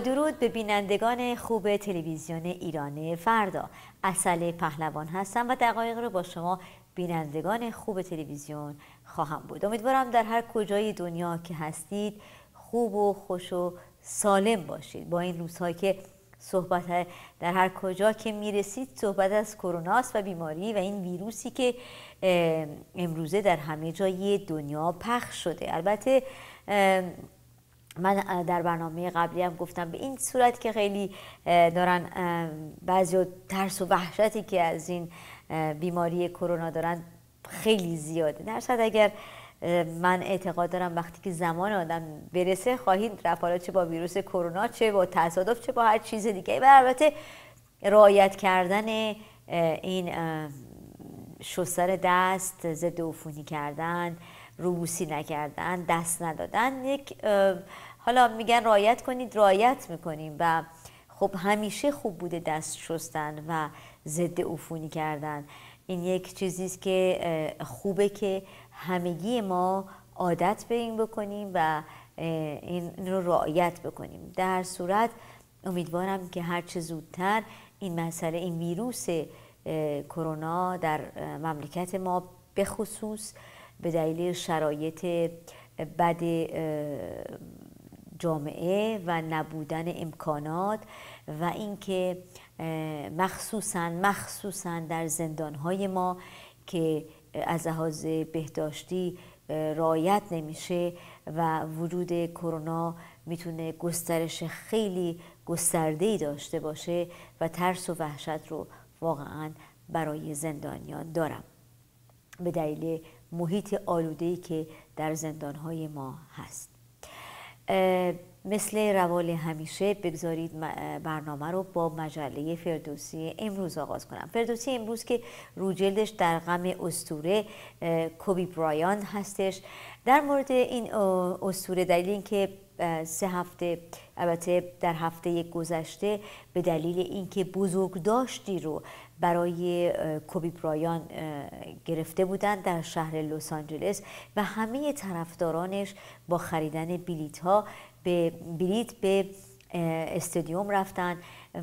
با درود به بینندگان خوب تلویزیون ایران فردا اصل پهلوان هستم و دقایق رو با شما بینندگان خوب تلویزیون خواهم بود امیدوارم در هر کجای دنیا که هستید خوب و خوش و سالم باشید با این روزهایی که صحبت در هر کجا که میرسید صحبت از کرونا و بیماری و این ویروسی که امروزه در همه جای دنیا پخش شده البته من در برنامه قبلی هم گفتم به این صورت که خیلی دارن بعضی ترس و وحشتی که از این بیماری کرونا دارن خیلی زیاده در صد اگر من اعتقاد دارم وقتی که زمان آدم برسه خواهید رفت چه با ویروس کرونا چه با تصادف چه با هر چیز دیگه و البته رعایت کردن این شستر دست ضد عفونی کردن روبوسی نکردن دست ندادن یک حالا میگن رایت کنید رایت میکنیم و خب همیشه خوب بوده دست شستن و ضد عفونی کردن این یک چیزی است که خوبه که همگی ما عادت به این بکنیم و این رو رعایت بکنیم در صورت امیدوارم که چه زودتر این مسئله این ویروس کرونا در مملکت ما به خصوص به دلیل شرایط بد جامعه و نبودن امکانات و اینکه مخصوصا مخصوصا در زندانهای ما که از لحاظ بهداشتی رایت نمیشه و وجود کرونا میتونه گسترش خیلی گسترده‌ای داشته باشه و ترس و وحشت رو واقعا برای زندانیان دارم به دلیل محیط آلودهی که در زندانهای ما هست مثل روال همیشه بگذارید برنامه رو با مجله فردوسی امروز آغاز کنم فردوسی امروز که روجلدش در غم استوره کوبی برایان هستش در مورد این استوره دلیل اینکه سه هفته البته در هفته گذشته به دلیل اینکه بزرگداشتی رو برای کوبی برایان گرفته بودند در شهر لس آنجلس و همه طرفدارانش با خریدن بلیت ها به بلیت به استادیوم رفتن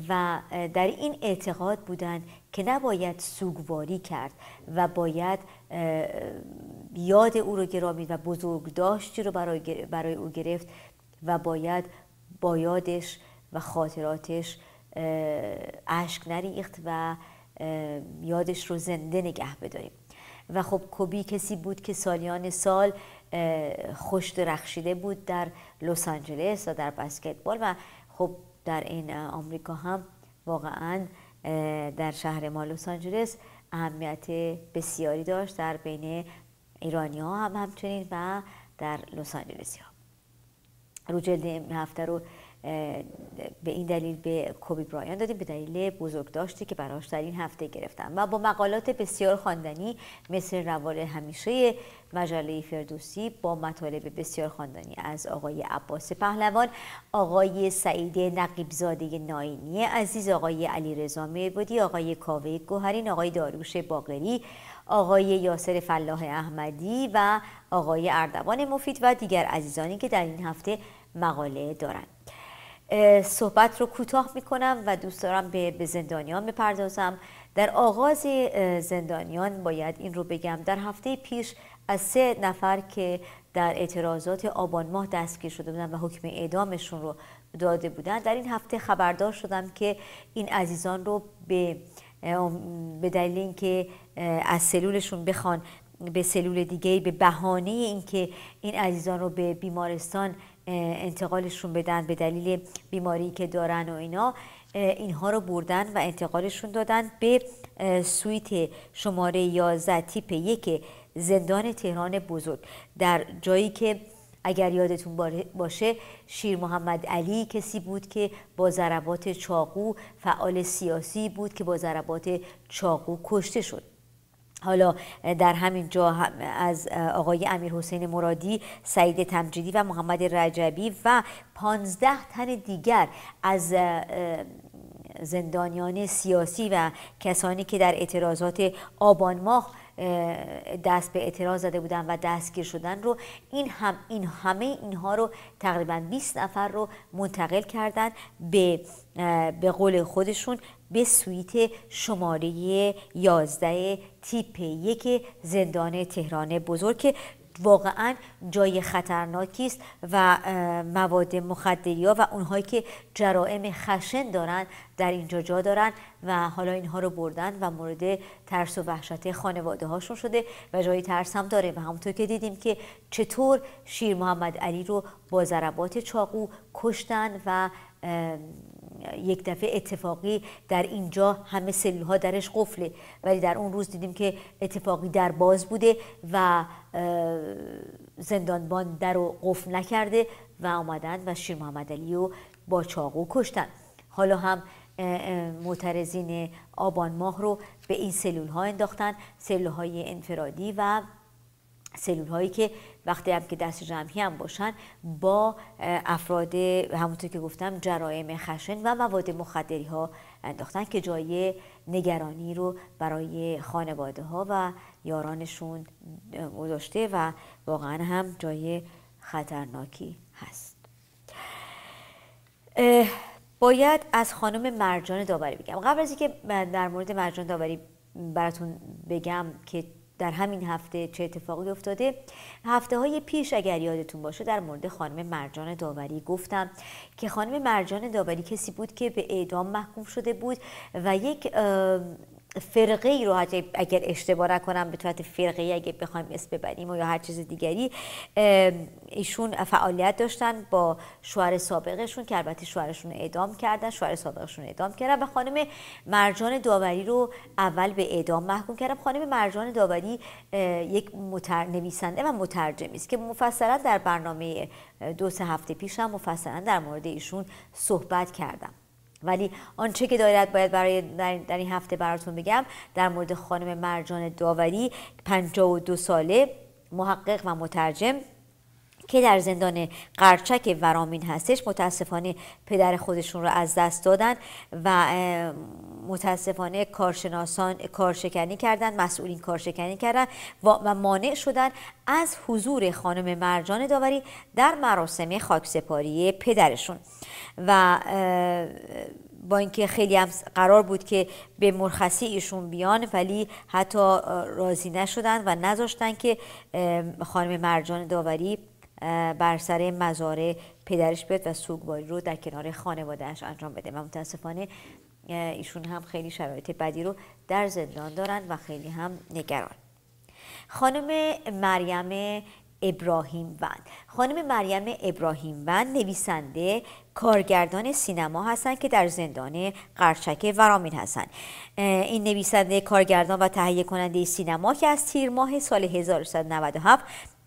و در این اعتقاد بودند که نباید سوگواری کرد و باید یاد او رو گرامید و بزرگداشتی رو برای, برای او گرفت و باید با یادش و خاطراتش اشک نریخت و یادش رو زنده نگه بداریم و خب کوبی کسی بود که سالیان سال خوش درخشیده بود در لس آنجلس و در بسکتبال و خب در این آمریکا هم واقعا در شهر ما لس آنجلس اهمیت بسیاری داشت در بین ایرانی ها هم همچنین و در لس آنجلس ها رو جلد هفته رو به این دلیل به کوبی برایان دادیم به دلیل بزرگ داشتی که براش در این هفته گرفتم و با مقالات بسیار خواندنی مثل روال همیشه مجله فردوسی با مطالب بسیار خواندنی از آقای عباس پهلوان آقای سعید نقیبزاده ناینی عزیز آقای علی علیرضا بودی آقای کاوه گوهرین آقای داروش باقری آقای یاسر فلاح احمدی و آقای اردوان مفید و دیگر عزیزانی که در این هفته مقاله دارند صحبت رو کوتاه میکنم و دوست دارم به, زندانیان بپردازم در آغاز زندانیان باید این رو بگم در هفته پیش از سه نفر که در اعتراضات آبان ماه دستگیر شده بودن و حکم اعدامشون رو داده بودن در این هفته خبردار شدم که این عزیزان رو به به دلیل اینکه از سلولشون بخوان به سلول دیگه به بهانه اینکه این عزیزان رو به بیمارستان انتقالشون بدن به دلیل بیماری که دارن و اینا اینها رو بردن و انتقالشون دادن به سویت شماره 11 تیپ یک زندان تهران بزرگ در جایی که اگر یادتون باشه شیر محمد علی کسی بود که با ضربات چاقو فعال سیاسی بود که با ضربات چاقو کشته شد حالا در همین جا از آقای امیر حسین مرادی، سعید تمجیدی و محمد رجبی و پانزده تن دیگر از زندانیان سیاسی و کسانی که در اعتراضات آبان ماه دست به اعتراض زده بودن و دستگیر شدن رو این هم این همه اینها رو تقریبا 20 نفر رو منتقل کردن به به قول خودشون به سویت شماره 11 تیپ یک زندان تهران بزرگ که واقعا جای خطرناکی است و مواد مخدری ها و اونهایی که جرائم خشن دارن در اینجا جا دارن و حالا اینها رو بردن و مورد ترس و وحشت خانواده هاشون شده و جای ترس هم داره و همونطور که دیدیم که چطور شیر محمد علی رو با ضربات چاقو کشتن و یک دفعه اتفاقی در اینجا همه سلول ها درش قفله ولی در اون روز دیدیم که اتفاقی در باز بوده و زندانبان در رو قفل نکرده و آمدند و شیر محمد رو با چاقو کشتن حالا هم معترضین آبان ماه رو به این سلول ها انداختن سلول های انفرادی و سلول هایی که وقتی هم که دست جمعی هم باشن با افراد همونطور که گفتم جرایم خشن و مواد مخدری ها انداختن که جای نگرانی رو برای خانواده ها و یارانشون گذاشته و واقعا هم جای خطرناکی هست باید از خانم مرجان داوری بگم قبل از اینکه در مورد مرجان داوری براتون بگم که در همین هفته چه اتفاقی افتاده هفته های پیش اگر یادتون باشه در مورد خانم مرجان داوری گفتم که خانم مرجان داوری کسی بود که به اعدام محکوم شده بود و یک فرقه ای رو حتی اگر اشتباه نکنم به طورت فرقه ای اگه بخوایم اسم ببریم و یا هر چیز دیگری ایشون فعالیت داشتن با شوهر سابقشون که البته شوهرشون اعدام کردن شوهر سابقشون اعدام کردن و خانم مرجان داوری رو اول به اعدام محکوم کردم خانم مرجان داوری یک نویسنده و مترجمی است که مفصلا در برنامه دو سه هفته پیشم مفصلا در مورد ایشون صحبت کردم ولی آنچه که دارد باید برای در این هفته براتون بگم در مورد خانم مرجان داوری 52 ساله محقق و مترجم که در زندان قرچک ورامین هستش متاسفانه پدر خودشون رو از دست دادن و متاسفانه کارشناسان کارشکنی کردن مسئولین کارشکنی کردن و مانع شدن از حضور خانم مرجان داوری در مراسم خاکسپاری پدرشون و با اینکه خیلی هم قرار بود که به مرخصی ایشون بیان ولی حتی راضی نشدن و نذاشتن که خانم مرجان داوری بر سر مزاره پدرش بیاد و سوگواری رو در کنار خانوادهش انجام بده و متاسفانه ایشون هم خیلی شرایط بدی رو در زندان دارن و خیلی هم نگران خانم مریم ابراهیم وند خانم مریم ابراهیم وند نویسنده کارگردان سینما هستند که در زندان قرچک ورامین هستند این نویسنده کارگردان و تهیه کننده سینما که از تیر ماه سال 1397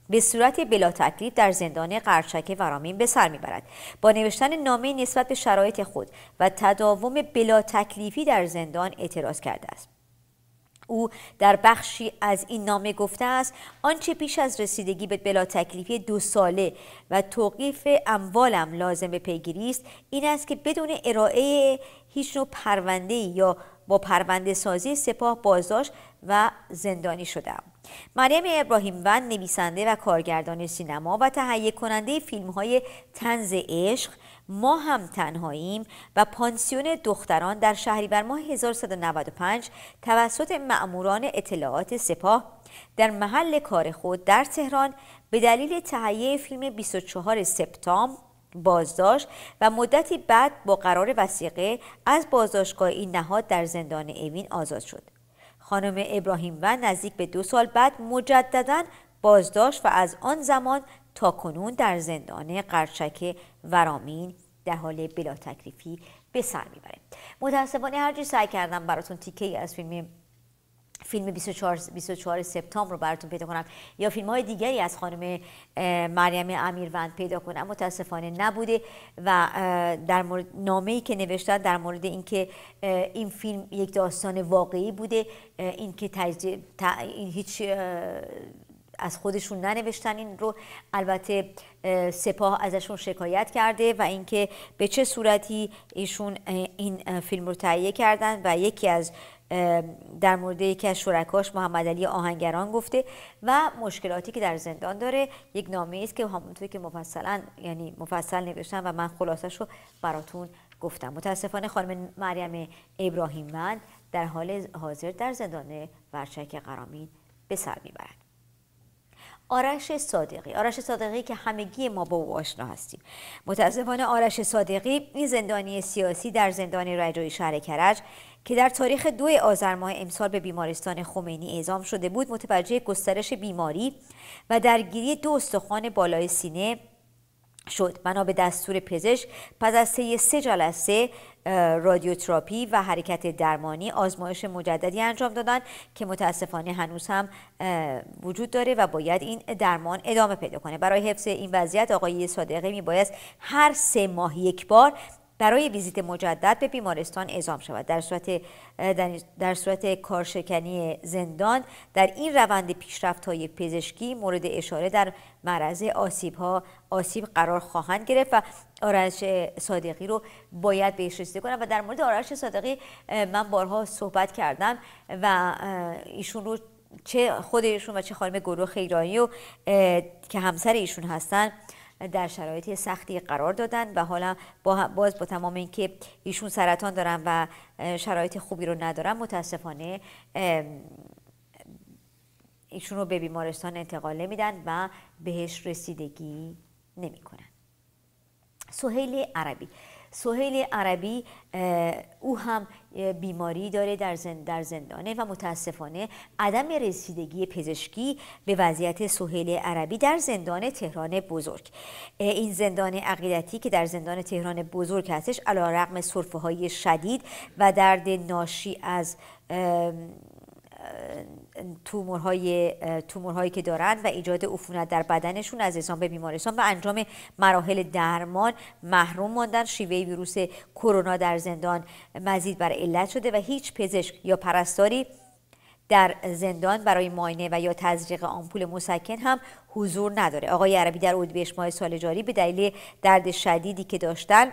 به صورت بلا تکلیف در زندان قرچک ورامین به سر میبرد با نوشتن نامه نسبت به شرایط خود و تداوم بلا تکلیفی در زندان اعتراض کرده است او در بخشی از این نامه گفته است آنچه پیش از رسیدگی به بلا تکلیفی دو ساله و توقیف اموالم لازم به پیگیری است این است که بدون ارائه هیچ نوع پرونده یا با پرونده سازی سپاه بازداشت و زندانی شدم مریم ابراهیموند نویسنده و کارگردان سینما و تهیه کننده فیلم های تنز عشق ما هم تنهاییم و پانسیون دختران در شهریور ماه 1195 توسط معموران اطلاعات سپاه در محل کار خود در تهران به دلیل تهیه فیلم 24 سپتام بازداشت و مدتی بعد با قرار وسیقه از بازداشتگاه این نهاد در زندان اوین آزاد شد خانم ابراهیم و نزدیک به دو سال بعد مجددا بازداشت و از آن زمان تاکنون در زندان قرچک ورامین در حال بلا تکلیفی به سر میبره متاسفانه هرچی سعی کردم براتون تیکه ای از فیلم فیلم 24, 24 سپتامبر رو براتون پیدا کنم یا فیلم های دیگری از خانم مریم امیروند پیدا کنم متاسفانه نبوده و در مورد ای که نوشتن در مورد اینکه این فیلم یک داستان واقعی بوده اینکه این هیچ از خودشون ننوشتن این رو البته سپاه ازشون شکایت کرده و اینکه به چه صورتی ایشون این فیلم رو تهیه کردن و یکی از در مورد یکی از شرکاش محمد علی آهنگران گفته و مشکلاتی که در زندان داره یک نامه است که همونطوری که مفصلا یعنی مفصل نوشتن و من خلاصش رو براتون گفتم متاسفانه خانم مریم من در حال حاضر در زندان ورشک قرامین به سر میبرد آرش صادقی آرش صادقی که همگی ما با او آشنا هستیم متاسفانه آرش صادقی این زندانی سیاسی در زندان رجایی شهر کرج که در تاریخ دو آذر ماه امسال به بیمارستان خمینی اعزام شده بود متوجه گسترش بیماری و درگیری دو استخوان بالای سینه شد بنا به دستور پزشک پس از طی سه جلسه رادیوتراپی و حرکت درمانی آزمایش مجددی انجام دادن که متاسفانه هنوز هم وجود داره و باید این درمان ادامه پیدا کنه برای حفظ این وضعیت آقای صادقی باید هر سه ماه یک بار برای ویزیت مجدد به بیمارستان اعزام شود در صورت در صورت کارشکنی زندان در این روند پیشرفت های پزشکی مورد اشاره در معرض آسیب ها آسیب قرار خواهند گرفت و آرش صادقی رو باید بهش رسیده کنم و در مورد آرش صادقی من بارها صحبت کردم و ایشون رو چه خود ایشون و چه خانم گروه خیرانی و که همسر ایشون هستن در شرایط سختی قرار دادن و حالا باز با تمام اینکه ایشون سرطان دارن و شرایط خوبی رو ندارن متاسفانه ایشون رو به بیمارستان انتقال نمیدن و بهش رسیدگی نمیکنن سهیل عربی سهیل عربی او هم بیماری داره در, در زندانه و متاسفانه عدم رسیدگی پزشکی به وضعیت سهیل عربی در زندان تهران بزرگ این زندان عقیدتی که در زندان تهران بزرگ هستش علا رقم های شدید و درد ناشی از تومورهای تومورهایی که دارند و ایجاد عفونت در بدنشون از اسان به بیمارستان و انجام مراحل درمان محروم ماندن شیوه ویروس کرونا در زندان مزید بر علت شده و هیچ پزشک یا پرستاری در زندان برای ماینه و یا تزریق آمپول مسکن هم حضور نداره آقای عربی در اردیبهشت ماه سال جاری به دلیل درد شدیدی که داشتن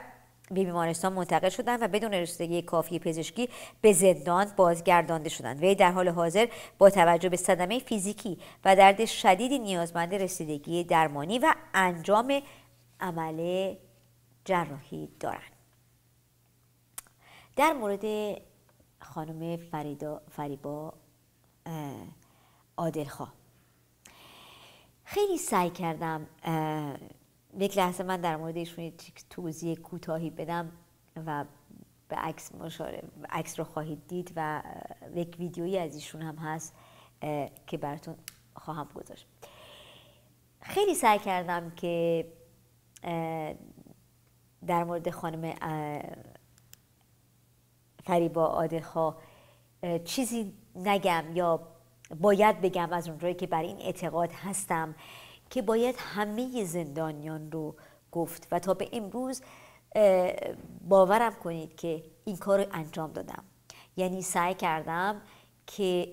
به بیمارستان منتقل شدند و بدون رسیدگی کافی پزشکی به زندان بازگردانده شدند وی در حال حاضر با توجه به صدمه فیزیکی و درد شدیدی نیازمند رسیدگی درمانی و انجام عمل جراحی دارند در مورد خانم فریدا فریبا عادلخواه خیلی سعی کردم یک لحظه من در مورد ایشون یک توضیح کوتاهی بدم و به عکس مشاره عکس رو خواهید دید و یک ویدیویی از ایشون هم هست که براتون خواهم گذاشت خیلی سعی کردم که در مورد خانم فریبا آدخا چیزی نگم یا باید بگم از اونجایی که بر این اعتقاد هستم که باید همه زندانیان رو گفت و تا به امروز باورم کنید که این کار رو انجام دادم یعنی سعی کردم که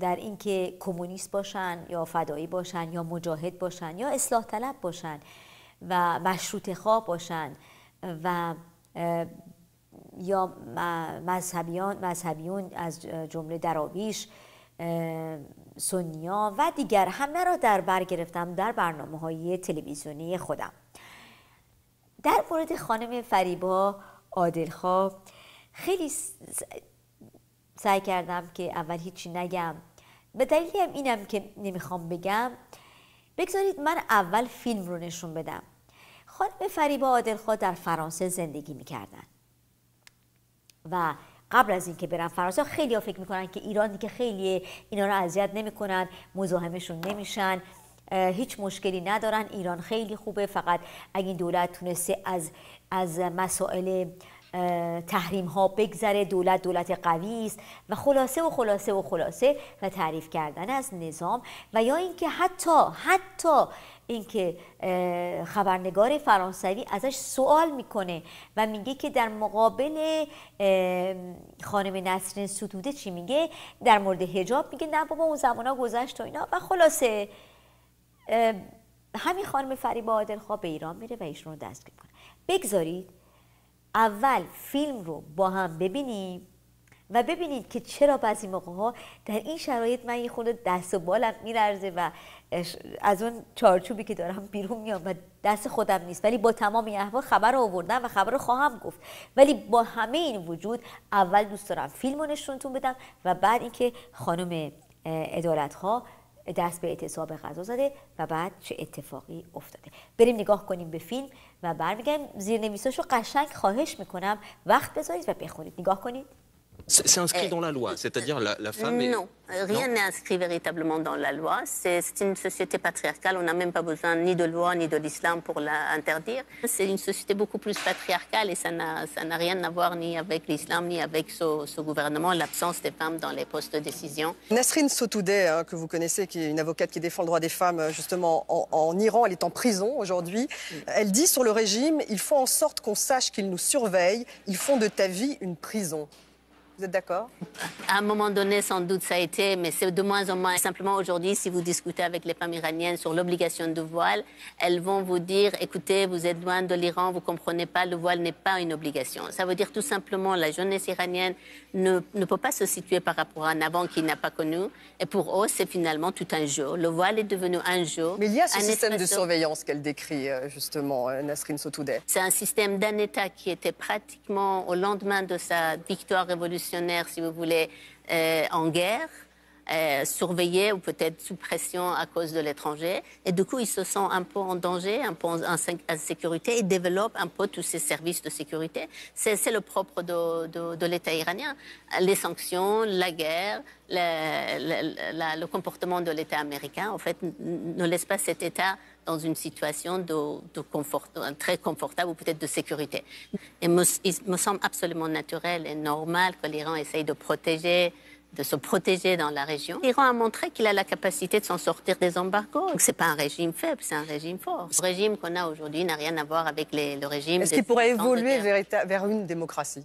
در اینکه کمونیست باشن یا فدایی باشن یا مجاهد باشن یا اصلاح طلب باشن و مشروط خواه باشن و یا مذهبیان مذهبیون از جمله دراویش سونیا و دیگر همه را در بر گرفتم در برنامه های تلویزیونی خودم در مورد خانم فریبا عادلخا خیلی سعی کردم که اول هیچی نگم به دلیلی هم اینم که نمیخوام بگم بگذارید من اول فیلم رو نشون بدم خانم فریبا عادلخا در فرانسه زندگی میکردن و قبل از اینکه برن فرانسه خیلی ها فکر میکنن که ایران که خیلی اینا رو اذیت نمیکنن مزاحمشون نمیشن هیچ مشکلی ندارن ایران خیلی خوبه فقط اگه این دولت تونسته از از مسائل تحریم ها بگذره دولت دولت قوی است و خلاصه و خلاصه و خلاصه و تعریف کردن از نظام و یا اینکه حتی حتی اینکه خبرنگار فرانسوی ازش سوال میکنه و میگه که در مقابل خانم نسرین ستوده چی میگه در مورد حجاب میگه نه بابا اون ها گذشت و اینا و خلاصه همین خانم فریبا عادل به ایران میره و ایشون رو دستگیر کنه بگذارید اول فیلم رو با هم ببینیم و ببینید که چرا بعضی موقع ها در این شرایط من یه خود دست و بالم میلرزه و از اون چارچوبی که دارم بیرون میام و دست خودم نیست ولی با تمام این احوال خبر رو آوردم و خبر رو خواهم گفت ولی با همه این وجود اول دوست دارم فیلم رو نشونتون بدم و بعد اینکه خانم ادارت ها دست به اعتصاب غذا زده و بعد چه اتفاقی افتاده بریم نگاه کنیم به فیلم و برمیگردیم رو قشنگ خواهش میکنم وقت بذارید و بخونید نگاه کنید C'est inscrit eh, dans la loi, c'est-à-dire la, femme. Est... Non, rien n'est inscrit véritablement dans la loi. C'est une société patriarcale. On n'a même pas besoin ni de loi ni de l'islam pour l'interdire. C'est une société beaucoup plus patriarcale et ça n'a rien à voir ni avec l'islam ni avec ce, gouvernement, l'absence des femmes dans les postes de décision. Nasrin Sotoudeh, hein, que vous connaissez, qui est une avocate qui défend le droit des femmes euh, justement en, Iran, elle est en prison aujourd'hui. Elle dit sur le régime, il faut en sorte qu'on sache qu'ils nous surveillent, ils font de ta vie une prison. Vous êtes d'accord À un moment donné, sans doute, ça a été, mais c'est de moins en moins. Simplement, aujourd'hui, si vous discutez avec les femmes iraniennes sur l'obligation de voile, elles vont vous dire, écoutez, vous êtes loin de l'Iran, vous ne comprenez pas, le voile n'est pas une obligation. Ça veut dire tout simplement, la jeunesse iranienne ne, ne peut pas se situer par rapport à un avant qu'il n'a pas connu. Et pour eux, c'est finalement tout un jeu. Le voile est devenu un jeu. Mais il y a ce système de surveillance qu'elle décrit, euh, justement, euh, Nasrin Sotoudeh. C'est un système d'un État qui était pratiquement au lendemain de sa victoire révolutionnaire si vous voulez, euh, en guerre, euh, surveillé surveillés ou peut-être sous pression à cause de l'étranger. Et du coup, ils se sentent un peu en danger, un peu en insécurité et développent un peu tous ces services de sécurité. C'est le propre de, l'État iranien. Les sanctions, la guerre, le comportement de l'État américain, en fait, ne laissent pas cet État dans une situation de, confort, très confortable ou peut-être de sécurité. Et me, il me semble absolument naturel et normal que l'Iran essaye de protéger de se protéger dans la région. L'Iran a montré qu'il a la capacité de s'en sortir des embargos. Ce n'est pas un régime faible, c'est un régime fort. Le régime qu'on a aujourd'hui n'a rien à voir avec le régime. Est-ce qu'il pourrait évoluer vers une démocratie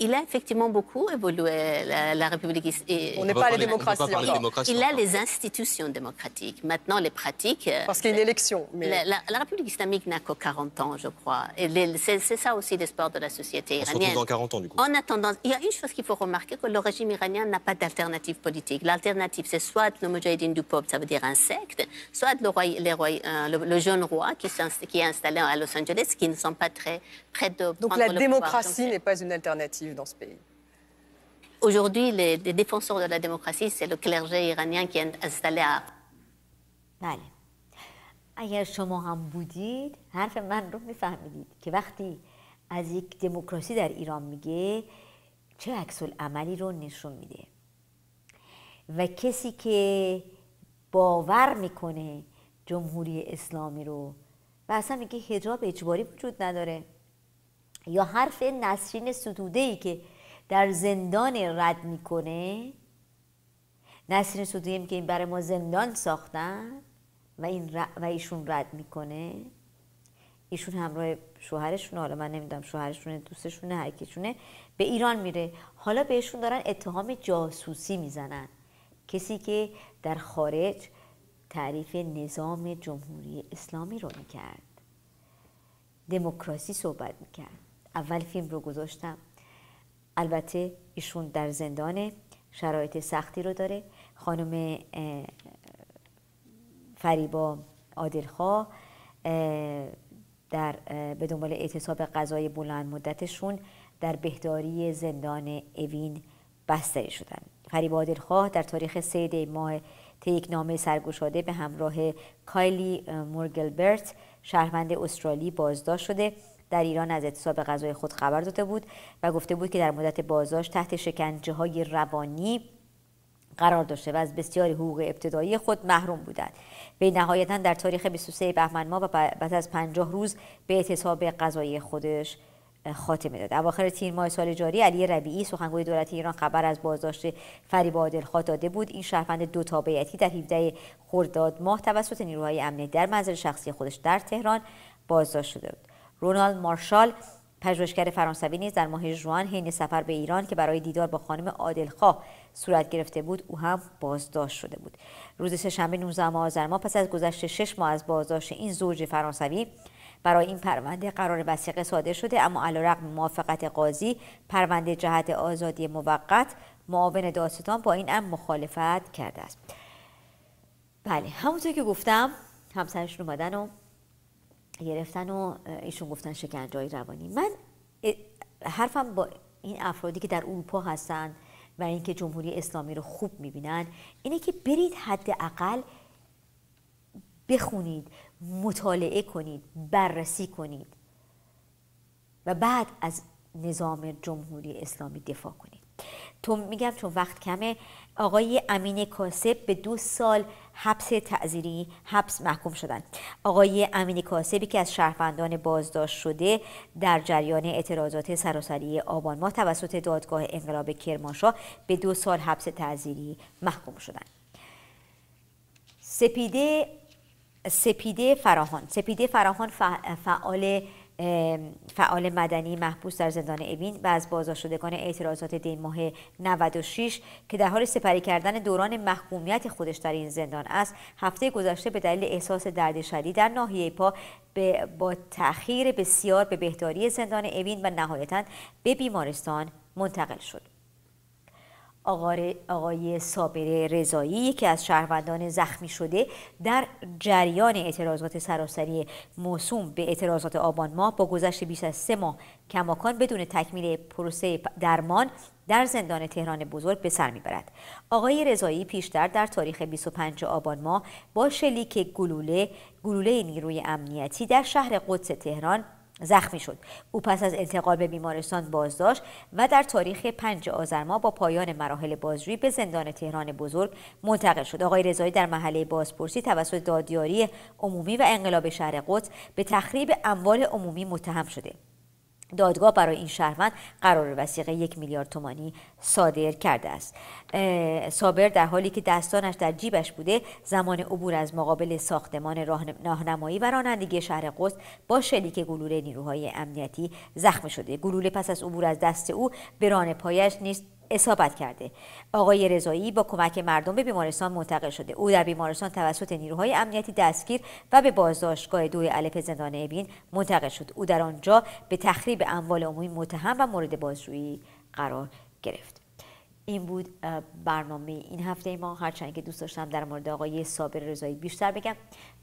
il a effectivement beaucoup évolué, la, République. on n'est pas la démocratie. Il a les institutions démocratiques. Maintenant, les pratiques. Euh, Parce qu'il y a une élection. La, République islamique n'a que 40 ans, je crois. C'est ça aussi l'espoir de la société iranienne. dans 40 ans, du coup. En attendant, il y a une chose qu'il faut remarquer que le régime iranien n'a pas d'alternative politique. L'alternative, c'est soit le Mujahideen du peuple, ça veut dire un secte, soit le, euh, le, jeune roi qui, qui, est installé à Los Angeles, qui ne sont pas très près de. Donc la démocratie n'est pas une alternative. vivent dans ce pays. Aujourd'hui, les, les, défenseurs de la démocratie, c'est le clergé iranien qui est installé à... بله اگر شما هم بودید حرف من رو میفهمیدید که وقتی از یک دموکراسی در ایران میگه چه عکس عملی رو نشون میده و کسی که باور میکنه جمهوری اسلامی رو و اصلا میگه حجاب اجباری وجود نداره یا حرف نسرین ستوده ای که در زندان رد میکنه نسرین ستوده که این برای ما زندان ساختن و, این و ایشون رد میکنه ایشون همراه شوهرشون حالا من نمیدونم شوهرشونه دوستشونه هر به ایران میره حالا بهشون دارن اتهام جاسوسی میزنن کسی که در خارج تعریف نظام جمهوری اسلامی رو میکرد دموکراسی صحبت میکرد اول فیلم رو گذاشتم البته ایشون در زندان شرایط سختی رو داره خانم فریبا عادلخواه در به دنبال اعتصاب غذای بلند مدتشون در بهداری زندان اوین بستری شدن فریبا عادلخواه در تاریخ سید ماه تیک نامه سرگشاده به همراه کایلی مورگلبرت شهروند استرالی بازداشت شده در ایران از اعتصاب غذای خود خبر داده بود و گفته بود که در مدت بازداشت تحت شکنجه های روانی قرار داشته و از بسیاری حقوق ابتدایی خود محروم بودند به نهایتا در تاریخ 23 بهمن ماه و بعد از 50 روز به اعتصاب غذای خودش خاتمه داد اواخر تیر ماه سال جاری علی ربیعی سخنگوی دولت ایران خبر از بازداشت فریب عادلخواه داده بود این شهروند دو تابعیتی در 17 خرداد ماه توسط نیروهای امنیت در منزل شخصی خودش در تهران بازداشت شده بود رونالد مارشال پژوهشگر فرانسوی نیز در ماه ژوئن حین سفر به ایران که برای دیدار با خانم عادلخواه صورت گرفته بود او هم بازداشت شده بود روز سهشنبه 19 آذر ماه پس از گذشت 6 ماه از بازداشت این زوج فرانسوی برای این پرونده قرار وسیقه صادر شده اما علیرغم موافقت قاضی پرونده جهت آزادی موقت معاون دادستان با این امر مخالفت کرده است بله همونطور که گفتم همسرشون اومدن و گرفتن و ایشون گفتن شکنجه روانی من حرفم با این افرادی که در اروپا هستند و اینکه جمهوری اسلامی رو خوب میبینن اینه که برید اقل بخونید مطالعه کنید بررسی کنید و بعد از نظام جمهوری اسلامی دفاع کنید تو میگم چون وقت کمه آقای امین کاسب به دو سال حبس تعذیری حبس محکوم شدند آقای امین کاسبی که از شهروندان بازداشت شده در جریان اعتراضات سراسری آبان ماه توسط دادگاه انقلاب کرمانشاه به دو سال حبس تعذیری محکوم شدند سپیده سپیده فراهان سپیده فراهان فعال فعال مدنی محبوس در زندان اوین و از بازداشتگان اعتراضات دی ماه 96 که در حال سپری کردن دوران محکومیت خودش در این زندان است هفته گذشته به دلیل احساس درد شدید در ناحیه پا به با تأخیر بسیار به بهداری زندان اوین و نهایتا به بیمارستان منتقل شد آقای صابر رضایی یکی از شهروندان زخمی شده در جریان اعتراضات سراسری موسوم به اعتراضات آبان ماه با گذشت بیش از سه ماه کماکان بدون تکمیل پروسه درمان در زندان تهران بزرگ به سر میبرد آقای رضایی پیشتر در تاریخ 25 آبان ماه با شلیک گلوله گلوله نیروی امنیتی در شهر قدس تهران زخمی شد او پس از انتقال به بیمارستان بازداشت و در تاریخ 5 آذر با پایان مراحل بازجویی به زندان تهران بزرگ منتقل شد آقای رضایی در محله بازپرسی توسط دادیاری عمومی و انقلاب شهر قدس به تخریب اموال عمومی متهم شده دادگاه برای این شهروند قرار وسیقه یک میلیارد تومانی صادر کرده است صابر در حالی که دستانش در جیبش بوده زمان عبور از مقابل ساختمان راهنمایی و رانندگی شهر قدس با شلیک گلوله نیروهای امنیتی زخم شده گلوله پس از عبور از دست او به ران پایش نیست اصابت کرده آقای رضایی با کمک مردم به بیمارستان منتقل شده او در بیمارستان توسط نیروهای امنیتی دستگیر و به بازداشتگاه دوی الف زندان ابین منتقل شد او در آنجا به تخریب اموال عمومی متهم و مورد بازجویی قرار گرفت این بود برنامه این هفته ای ما هرچند که دوست داشتم در مورد آقای صابر رضایی بیشتر بگم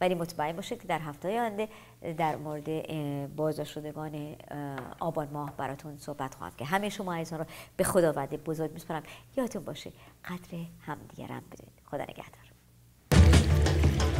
ولی مطمئن باشید که در هفته آینده در مورد بازداشت شدگان آبان ماه براتون صحبت خواهم که همه شما عزیزان رو به خداوند بزرگ میسپارم یادتون باشه قدر همدیگرم هم بدونید خدا نگهدار